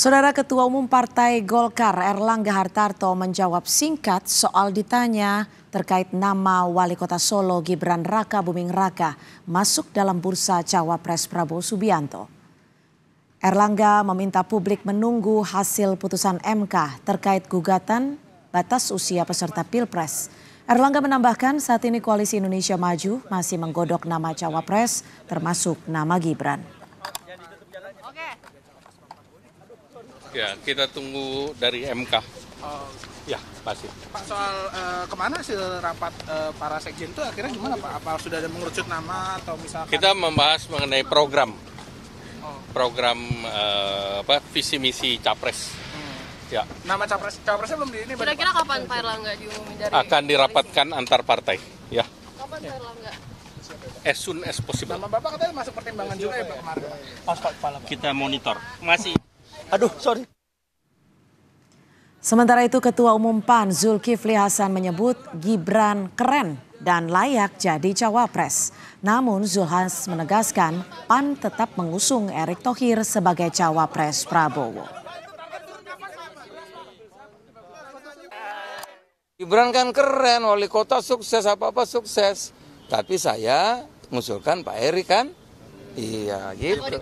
Saudara Ketua Umum Partai Golkar Erlangga Hartarto menjawab singkat soal ditanya terkait nama Wali Kota Solo Gibran Raka Buming Raka masuk dalam bursa Cawapres Prabowo Subianto. Erlangga meminta publik menunggu hasil putusan MK terkait gugatan batas usia peserta Pilpres. Erlangga menambahkan saat ini Koalisi Indonesia Maju masih menggodok nama Cawapres termasuk nama Gibran. Ya, kita tunggu dari MK. Oh. Ya, pasti. Pak, soal uh, kemana sih rapat uh, para sekjen itu akhirnya gimana Pak? Apa sudah ada mengerucut nama atau misalkan? Kita membahas mengenai program. Oh. Program uh, apa visi misi capres. Hmm. Ya. Nama capres capresnya belum di ini. Kira-kira kapan Pak Erlangga diumumkan dari? Akan dirapatkan dari antar partai. Ya. Kapan Pak Erlangga? as soon as possible. Nama Bapak katanya masuk pertimbangan juga ya Pak kemarin. Pas Pak Kepala Pak. Kita monitor. Masih Aduh, sorry. Sementara itu Ketua Umum PAN Zulkifli Hasan menyebut Gibran keren dan layak jadi cawapres. Namun Zulhas menegaskan PAN tetap mengusung Erick Thohir sebagai cawapres Prabowo. Gibran kan keren, wali kota sukses, apa-apa sukses. Tapi saya mengusulkan Pak Erick kan, iya gitu.